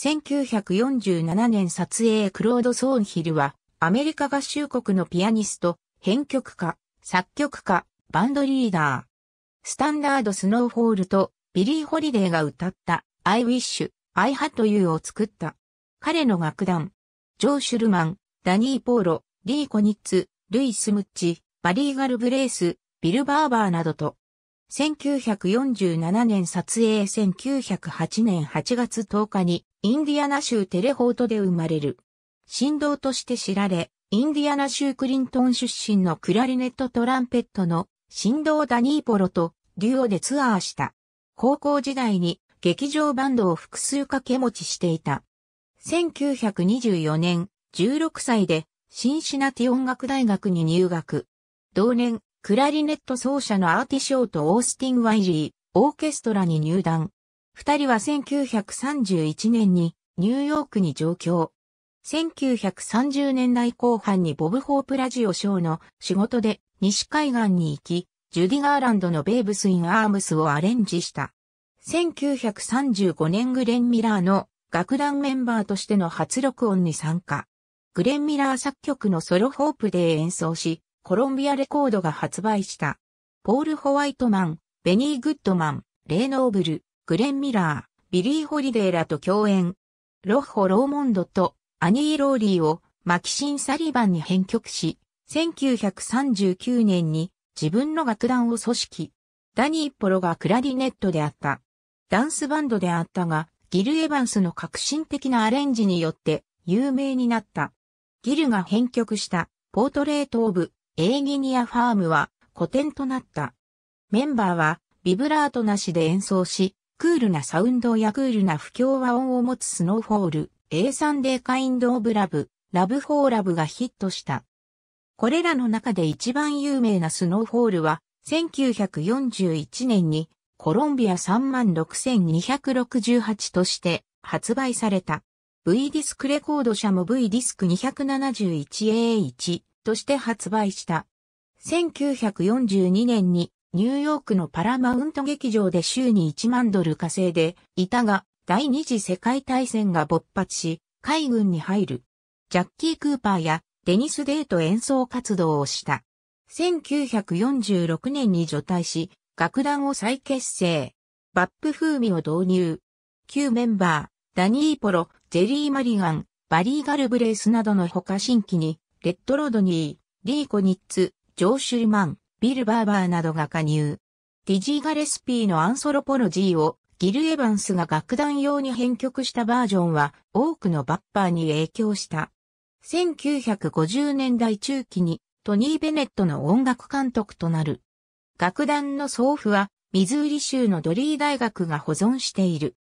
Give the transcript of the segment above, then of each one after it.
1947年撮影クロード・ソーンヒルは、アメリカ合衆国のピアニスト、編曲家、作曲家、バンドリーダー。スタンダード・スノーフォールとビリー・ホリデーが歌った I Wish, I Had You を作った。彼の楽団、ジョー・シュルマン、ダニー・ポーロ、リー・コニッツ、ルイ・スムッチ、バリーガル・ブレイス、ビル・バーバーなどと、1947年撮影1908年8月10日にインディアナ州テレホートで生まれる。神動として知られ、インディアナ州クリントン出身のクラリネットトランペットの神動ダニーポロとデュオでツアーした。高校時代に劇場バンドを複数掛け持ちしていた。1924年、16歳でシンシナティ音楽大学に入学。同年、クラリネット奏者のアーティショート・オースティン・ワイリー、オーケストラに入団。二人は1931年にニューヨークに上京。1930年代後半にボブ・ホープラジオショーの仕事で西海岸に行き、ジュディ・ガーランドのベーブス・イン・アームスをアレンジした。1935年グレン・ミラーの楽団メンバーとしての初録音に参加。グレン・ミラー作曲のソロホープで演奏し、コロンビアレコードが発売した。ポール・ホワイトマン、ベニー・グッドマン、レイ・ノーブル、グレン・ミラー、ビリー・ホリデーらと共演。ロッホ・ローモンドとアニー・ローリーをマキシン・サリバンに編曲し、1939年に自分の楽団を組織。ダニー・ポロがクラリネットであった。ダンスバンドであったが、ギル・エヴァンスの革新的なアレンジによって有名になった。ギルが編曲したポートレート・オブ・エーギニア・ファームは古典となった。メンバーはビブラートなしで演奏し、クールなサウンドやクールな不協和音を持つスノーフォール、A サンデーカインドオブラブ、ラブフォーラブがヒットした。これらの中で一番有名なスノーフォールは、1941年にコロンビア36268として発売された。V ディスクレコード社も V ディスク 271A1 として発売した。1942年にニューヨークのパラマウント劇場で週に1万ドル稼いでいたが、第二次世界大戦が勃発し、海軍に入る。ジャッキー・クーパーやデニス・デーと演奏活動をした。1946年に除隊し、楽団を再結成。バップ風味を導入。旧メンバー、ダニー・ポロ、ジェリー・マリガン、バリー・ガルブレースなどの他新規に、レッド・ロドニー、リーコ・ニッツ、ジョー・シュルマン、ビル・バーバーなどが加入。ディジー・ガレスピーのアンソロポロジーをギル・エヴァンスが楽団用に編曲したバージョンは多くのバッパーに影響した。1950年代中期にトニー・ベネットの音楽監督となる。楽団の送付はミズーリ州のドリー大学が保存している。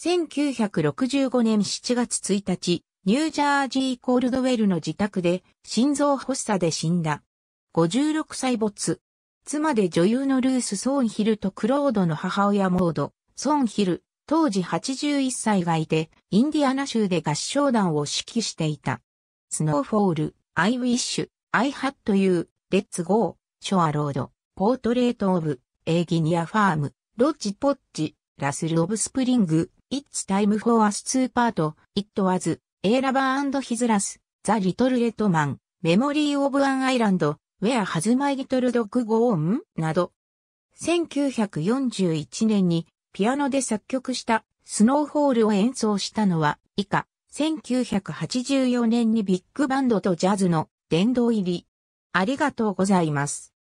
1965年7月1日、ニュージャージー・コールドウェルの自宅で心臓発作で死んだ。56歳没。妻で女優のルース・ソンヒルとクロードの母親モード、ソンヒル、当時81歳がいて、インディアナ州で合唱団を指揮していた。スノーフォール、アイウィッシュ、アイハットユー、レッツゴー、ショアロード、ポートレートオブ、エーギニアファーム、ロッジポッチ、ラスルオブスプリング、イッツタイムフォアスツーパート、イットワズ、エーラバーンド・ヒズラス、ザ・リトルレッドマン、メモリー・オブ・アン・アイランド、Where has my little dog gone? など。1941年にピアノで作曲したスノーホールを演奏したのは以下、1984年にビッグバンドとジャズの殿堂入り。ありがとうございます。